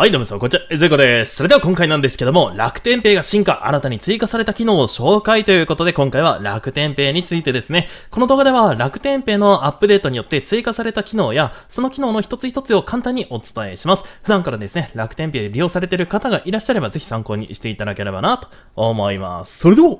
はい、どうもさん、こんにちは。ゼコです。それでは今回なんですけども、楽天ペイが進化、新たに追加された機能を紹介ということで、今回は楽天ペイについてですね。この動画では、楽天ペイのアップデートによって追加された機能や、その機能の一つ一つを簡単にお伝えします。普段からですね、楽天ペイ利用されている方がいらっしゃれば、ぜひ参考にしていただければな、と思います。それでは、行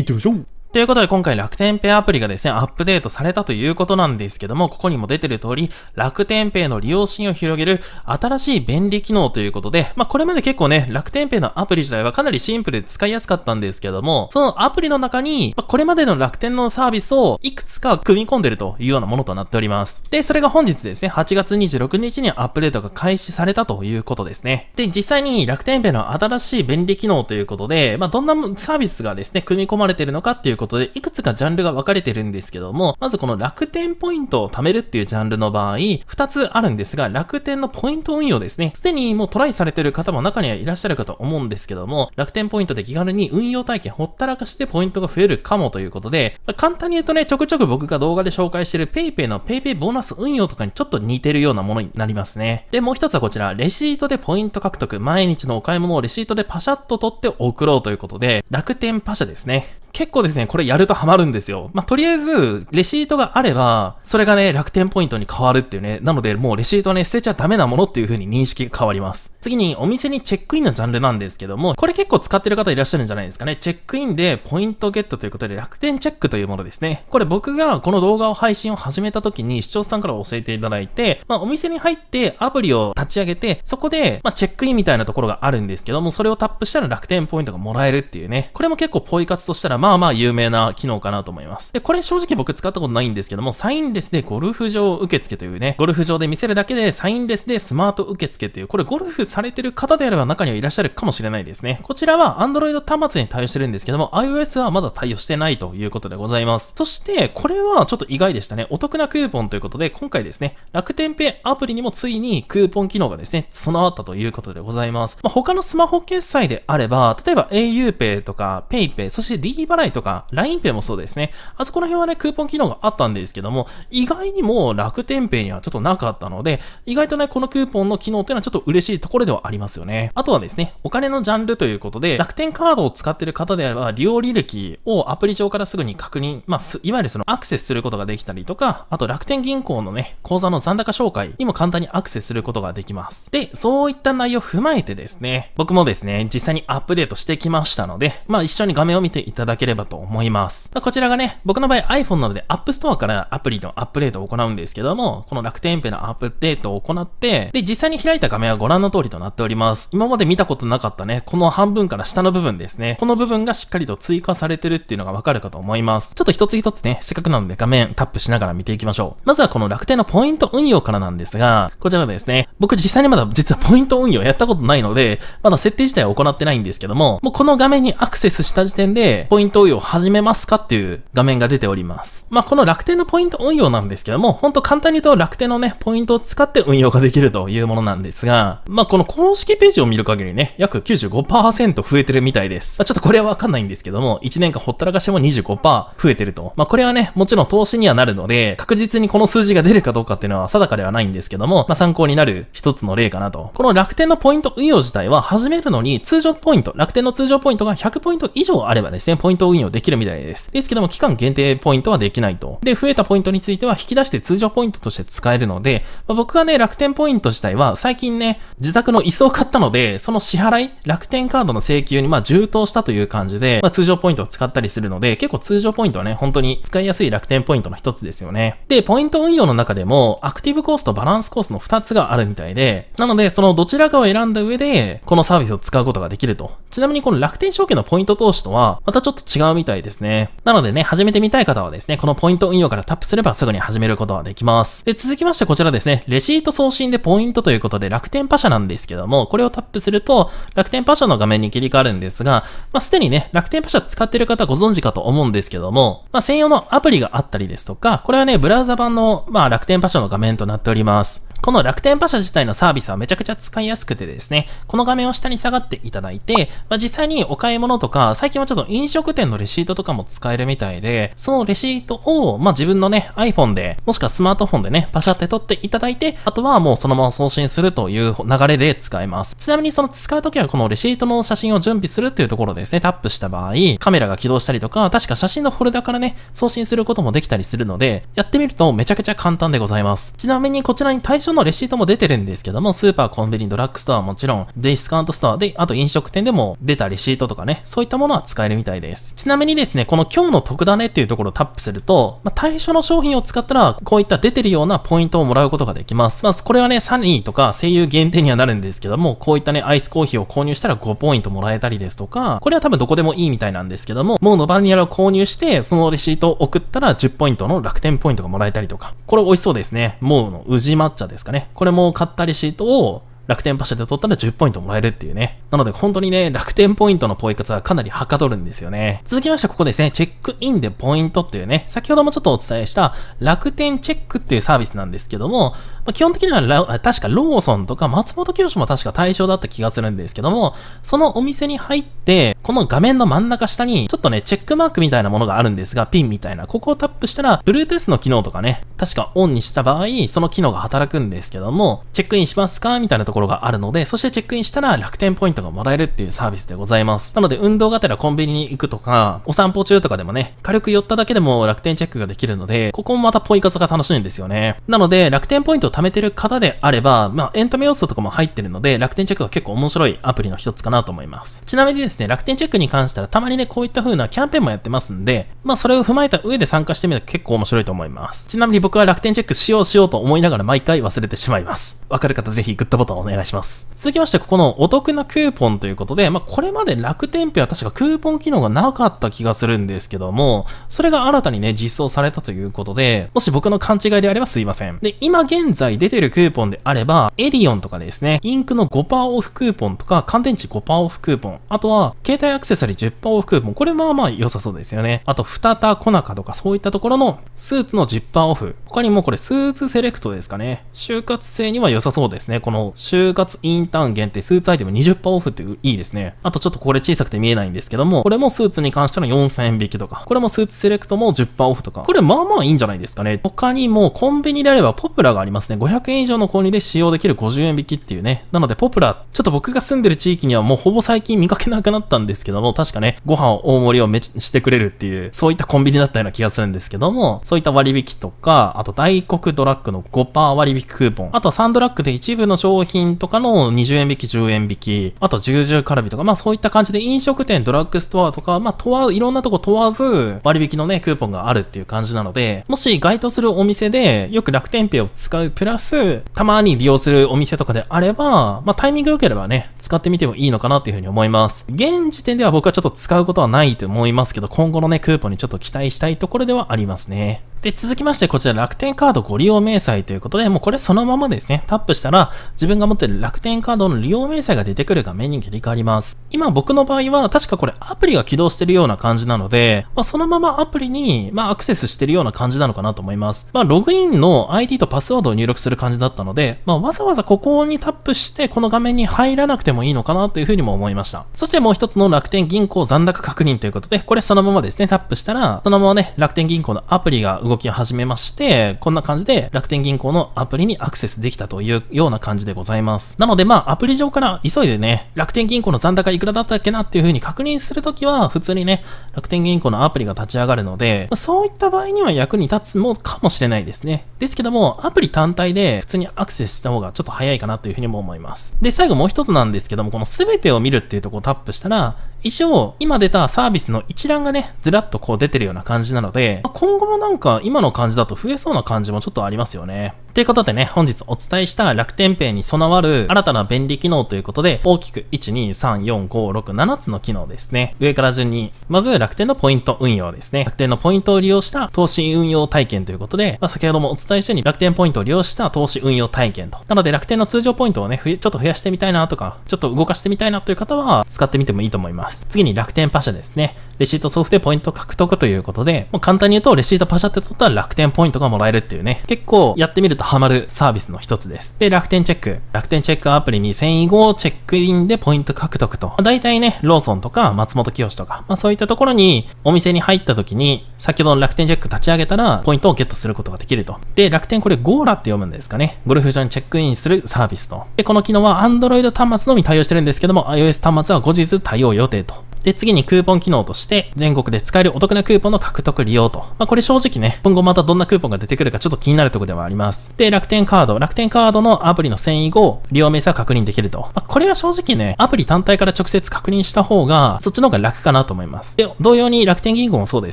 ってみましょうということで今回楽天ペイアプリがですね、アップデートされたということなんですけども、ここにも出てる通り、楽天ペイの利用シーンを広げる新しい便利機能ということで、まあこれまで結構ね、楽天ペイのアプリ自体はかなりシンプルで使いやすかったんですけども、そのアプリの中に、まあ、これまでの楽天のサービスをいくつか組み込んでるというようなものとなっております。で、それが本日ですね、8月26日にアップデートが開始されたということですね。で、実際に楽天ペイの新しい便利機能ということで、まあどんなサービスがですね、組み込まれてるのかっていうことことで、いくつかジャンルが分かれてるんですけども、まずこの楽天ポイントを貯めるっていうジャンルの場合、2つあるんですが、楽天のポイント運用ですね。すでにもうトライされてる方も中にはいらっしゃるかと思うんですけども、楽天ポイントで気軽に運用体験ほったらかしてポイントが増えるかもということで、簡単に言うとね、ちょくちょく僕が動画で紹介してる PayPay の PayPay ボーナス運用とかにちょっと似てるようなものになりますね。で、もう一つはこちら、レシートでポイント獲得、毎日のお買い物をレシートでパシャッと取って送ろうということで、楽天パシャですね。結構ですね、これやるとハマるんですよ。まあ、とりあえず、レシートがあれば、それがね、楽天ポイントに変わるっていうね。なので、もうレシートはね、捨てちゃダメなものっていう風に認識が変わります。次に、お店にチェックインのジャンルなんですけども、これ結構使ってる方いらっしゃるんじゃないですかね。チェックインでポイントゲットということで、楽天チェックというものですね。これ僕がこの動画を配信を始めた時に、視聴者さんから教えていただいて、まあ、お店に入ってアプリを立ち上げて、そこで、まあ、チェックインみたいなところがあるんですけども、それをタップしたら楽天ポイントがもらえるっていうね。これも結構ポイ活としたら、まあまあ有名な機能かなと思います。で、これ正直僕使ったことないんですけども、サインレスでゴルフ場受付というね、ゴルフ場で見せるだけでサインレスでスマート受付という、これゴルフされてる方であれば中にはいらっしゃるかもしれないですね。こちらは Android 端末に対応してるんですけども、iOS はまだ対応してないということでございます。そして、これはちょっと意外でしたね。お得なクーポンということで、今回ですね、楽天ペイアプリにもついにクーポン機能がですね、備わったということでございます。まあ、他のスマホ決済であれば、例えば auPay とか PayPay、そして d バ払いとか、LINEPay もそうですね。あそこら辺はね、クーポン機能があったんですけども、意外にも楽天ペイにはちょっとなかったので、意外とね、このクーポンの機能っていうのはちょっと嬉しいところではありますよね。あとはですね、お金のジャンルということで、楽天カードを使ってる方であれば、利用履歴をアプリ上からすぐに確認、まあ、いわゆるそのアクセスすることができたりとか、あと楽天銀行のね、口座の残高紹介にも簡単にアクセスすることができます。で、そういった内容を踏まえてですね、僕もですね、実際にアップデートしてきましたので、まあ一緒に画面を見ていただだければと思います。まこちらがね、僕の場合 iPhone なので App Store からアプリのアップデートを行うんですけども、この楽天ペのアップデートを行って、で、実際に開いた画面はご覧の通りとなっております。今まで見たことなかったね、この半分から下の部分ですね。この部分がしっかりと追加されてるっていうのがわかるかと思います。ちょっと一つ一つね、せっかくなので画面タップしながら見ていきましょう。まずはこの楽天のポイント運用からなんですが、こちらですね、僕実際にまだ実はポイント運用やったことないので、まだ設定自体は行ってないんですけども、もうこの画面にアクセスした時点で、ポイントント運用を始めますかっていう画面が出ております。まあ、この楽天のポイント運用なんですけども、ほんと簡単に言うと楽天のね、ポイントを使って運用ができるというものなんですが、まあ、この公式ページを見る限りね、約95%増えてるみたいです。まあ、ちょっとこれはわかんないんですけども、1年間ほったらかしても25%増えてると。まあ、これはね、もちろん投資にはなるので、確実にこの数字が出るかどうかっていうのは定かではないんですけども、まあ、参考になる一つの例かなと。この楽天のポイント運用自体は始めるのに通常ポイント、楽天の通常ポイントが100ポイント以上あればですね、ポイントイント運用できるみたいです。ですけども、期間限定ポイントはできないと。で、増えたポイントについては引き出して通常ポイントとして使えるので、まあ、僕はね、楽天ポイント自体は最近ね、自宅の椅子を買ったので、その支払い、楽天カードの請求にまあ充当したという感じで、まあ、通常ポイントを使ったりするので、結構通常ポイントはね、本当に使いやすい楽天ポイントの一つですよね。で、ポイント運用の中でも、アクティブコースとバランスコースの2つがあるみたいで、なので、そのどちらかを選んだ上で、このサービスを使うことができると。ちなみにこの楽天証券のポイント投資とは、またちょっ違うみたいですね。なのでね、始めてみたい方はですね、このポイント運用からタップすればすぐに始めることはできます。で、続きましてこちらですね、レシート送信でポイントということで楽天パシャなんですけども、これをタップすると、楽天パシャの画面に切り替わるんですが、まあ、すでにね、楽天パシャ使ってる方ご存知かと思うんですけども、まあ、専用のアプリがあったりですとか、これはね、ブラウザ版の、まあ、楽天パシャの画面となっております。この楽天パシャ自体のサービスはめちゃくちゃ使いやすくてですね、この画面を下に下がっていただいて、まあ、実際にお買い物とか、最近はちょっと飲食店のレシートとかも使えるみたいで、そのレシートを、まあ、自分のね、iPhone で、もしくはスマートフォンでね、パシャって撮っていただいて、あとはもうそのまま送信するという流れで使えます。ちなみにその使うときはこのレシートの写真を準備するっていうところですね、タップした場合、カメラが起動したりとか、確か写真のフォルダからね、送信することもできたりするので、やってみるとめちゃくちゃ簡単でございます。ちなみにこちらに対象のレシートも出てるんですけども、スーパー、コンビニ、ドラッグストアはもちろん、ディスカウントストアで、あと飲食店でも出たレシートとかね、そういったものは使えるみたいです。。ちなみにですね、この今日の特ダネっていうところをタップすると、まあ、対象の商品を使ったら、こういった出てるようなポイントをもらうことができます。まあ、これはね、サニーとか声優限定にはなるんですけども、こういったね、アイスコーヒーを購入したら5ポイントもらえたりですとか、これは多分どこでもいいみたいなんですけども、もうノバニやらを購入して、そのレシートを送ったら10ポイントの楽天ポイントがもらえたりとか、これ美味しそうですね。もう宇治抹茶ですかね。これも買ったレシートを、楽天パシャで取ったら10ポイントもらえるっていうね。なので本当にね、楽天ポイントのポイ活はかなりはかどるんですよね。続きましてここですね、チェックインでポイントっていうね、先ほどもちょっとお伝えした楽天チェックっていうサービスなんですけども、まあ、基本的には確かローソンとか松本清も確か対象だった気がするんですけども、そのお店に入って、この画面の真ん中下にちょっとね、チェックマークみたいなものがあるんですが、ピンみたいな、ここをタップしたら、Bluetooth の機能とかね、確かオンにした場合、その機能が働くんですけども、チェックインしますかみたいなとこところがあるので、そしてチェックインしたら楽天ポイントがもらえるっていうサービスでございます。なので、運動がてらコンビニに行くとか、お散歩中とかでもね、軽く寄っただけでも楽天チェックができるので、ここもまたポイ活が楽しいんですよね。なので、楽天ポイントを貯めてる方であれば、まあ、エンタメ要素とかも入ってるので、楽天チェックは結構面白いアプリの一つかなと思います。ちなみにですね、楽天チェックに関したら、たまにね、こういった風なキャンペーンもやってますんで、まあ、それを踏まえた上で参加してみると結構面白いと思います。ちなみに僕は楽天チェックしようしようと思いながら毎回忘れてしまいます。わかる方ぜひグッドボタンを願いします。続きまして、ここのお得なクーポンということで、まあ、これまで楽天ペは確かクーポン機能がなかった気がするんですけども、それが新たにね、実装されたということで、もし僕の勘違いであればすいません。で、今現在出てるクーポンであれば、エディオンとかですね、インクの5%オフクーポンとか、乾電池5%オフクーポン、あとは、携帯アクセサリー10%オフクーポン、これまあまあ良さそうですよね。あと、ふたたコナカとかそういったところの、スーツの10%オフ。他にもこれ、スーツセレクトですかね。就活生には良さそうですね。この、就就活インターン限定スーツアイテム20%オフっていいですね。あとちょっとこれ小さくて見えないんですけども、これもスーツに関しての4000引きとか、これもスーツセレクトも10%オフとか、これまあまあいいんじゃないですかね。他にもコンビニであればポプラがありますね。500円以上の購入で使用できる50円引きっていうね。なのでポプラ、ちょっと僕が住んでる地域にはもうほぼ最近見かけなくなったんですけども、確かね、ご飯を大盛りをめしてくれるっていう、そういったコンビニだったような気がするんですけども、そういった割引とか、あと大黒ドラッグの5%割引クーポン、あとサンドラッグで一部の商品品とかの20円引き、10円引き、あと重々カルビとか、まあそういった感じで飲食店、ドラッグストアとか、まあ問わ、いろんなとこ問わず割引のね、クーポンがあるっていう感じなので、もし該当するお店でよく楽天ペイを使うプラス、たまに利用するお店とかであれば、まあタイミング良ければね、使ってみてもいいのかなっていうふうに思います。現時点では僕はちょっと使うことはないと思いますけど、今後のね、クーポンにちょっと期待したいところではありますね。で、続きましてこちら楽天カードご利用明細ということで、もうこれそのままですね、タップしたら自分が持ってる楽天カードの利用明細が出てくる画面に切り替わります。今僕の場合は確かこれアプリが起動してるような感じなので、まあ、そのままアプリに、まあ、アクセスしてるような感じなのかなと思います。まあ、ログインの ID とパスワードを入力する感じだったので、まあ、わざわざここにタップしてこの画面に入らなくてもいいのかなというふうにも思いました。そしてもう一つの楽天銀行残高確認ということで、これそのままですね、タップしたら、そのままね、楽天銀行のアプリが動動きを始めまして、こんな感じで楽天銀行のアプリにアクセスできたというような感じでございます。なのでまあ、アプリ上から急いでね、楽天銀行の残高いくらだったっけなっていう風に確認するときは、普通にね、楽天銀行のアプリが立ち上がるので、そういった場合には役に立つもかもしれないですね。ですけども、アプリ単体で普通にアクセスした方がちょっと早いかなという風にも思います。で、最後もう一つなんですけども、この全てを見るっていうとこをタップしたら、一応、今出たサービスの一覧がね、ずらっとこう出てるような感じなので、今後もなんか今の感じだと増えそうな感じもちょっとありますよね。ということでね、本日お伝えした楽天ペイに備わる新たな便利機能ということで、大きく1、2、3、4、5、6、7つの機能ですね。上から順に、まず楽天のポイント運用ですね。楽天のポイントを利用した投資運用体験ということで、まあ、先ほどもお伝えしたように楽天ポイントを利用した投資運用体験と。なので楽天の通常ポイントをね、ちょっと増やしてみたいなとか、ちょっと動かしてみたいなという方は使ってみてもいいと思います。次に楽天パシャですね。レシート送付でポイント獲得ということで、もう簡単に言うとレシートパシャって取ったら楽天ポイントがもらえるっていうね。結構やってみるとハマるサービスの一つです。で、楽天チェック。楽天チェックアプリに0 0 0以後チェックインでポイント獲得と。まあ、大体ね、ローソンとか松本清とか、まあそういったところにお店に入った時に、先ほどの楽天チェック立ち上げたら、ポイントをゲットすることができると。で、楽天これゴーラって読むんですかね。ゴルフ場にチェックインするサービスと。で、この機能は Android 端末のみ対応してるんですけども、iOS 端末は後日対応予定と。で、次にクーポン機能として、全国で使えるお得なクーポンの獲得利用と。まあ、これ正直ね、今後またどんなクーポンが出てくるかちょっと気になるところではあります。で、楽天カード。楽天カードのアプリの遷移後、利用名数は確認できると。まあ、これは正直ね、アプリ単体から直接確認した方が、そっちの方が楽かなと思います。で、同様に楽天銀行もそうで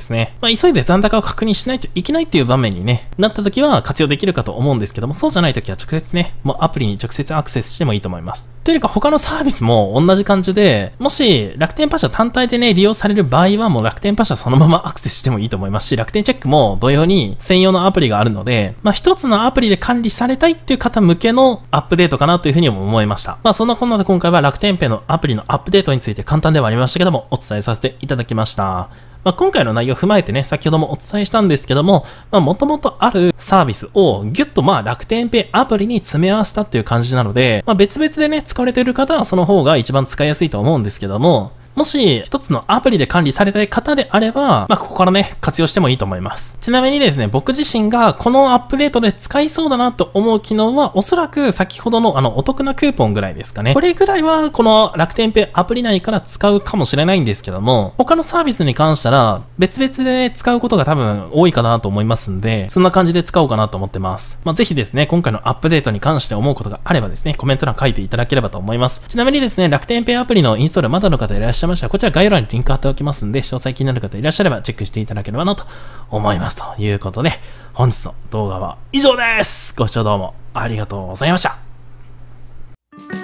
すね。まあ、急いで残高を確認しないといけないっていう場面にね、なった時は活用できるかと思うんですけども、そうじゃない時は直接ね、もうアプリに直接アクセスしてもいいと思います。というか他のサービスも同じ感じで、もし楽天パシャ単単体でね、利用される場合はもう楽天パシャそのままアクセスしてもいいと思いますし、楽天チェックも同様に専用のアプリがあるので、まあ一つのアプリで管理されたいっていう方向けのアップデートかなというふうにも思いました。まあそんなこんなで今回は楽天ペイのアプリのアップデートについて簡単ではありましたけども、お伝えさせていただきました。まあ、今回の内容を踏まえてね、先ほどもお伝えしたんですけども、まあ、もとあるサービスをぎゅっとまあ楽天ペイアプリに詰め合わせたっていう感じなので、まあ、別々でね、使われている方はその方が一番使いやすいと思うんですけども、もし、一つのアプリで管理されたい方であれば、まあ、ここからね、活用してもいいと思います。ちなみにですね、僕自身がこのアップデートで使いそうだなと思う機能は、おそらく先ほどのあの、お得なクーポンぐらいですかね。これぐらいは、この楽天ペイアプリ内から使うかもしれないんですけども、他のサービスに関したら、別々で、ね、使うことが多分多いかなと思いますんで、そんな感じで使おうかなと思ってます。まあ、ぜひですね、今回のアップデートに関して思うことがあればですね、コメント欄書いていただければと思います。ちなみにですね、楽天ペイアプリのインストールまだの方いらっしゃゃいましたら、こちら概要欄にリンク貼っておきますんで、詳細気になる方いらっしゃればチェックしていただければなと思います。ということで、本日の動画は以上ですご視聴どうもありがとうございました。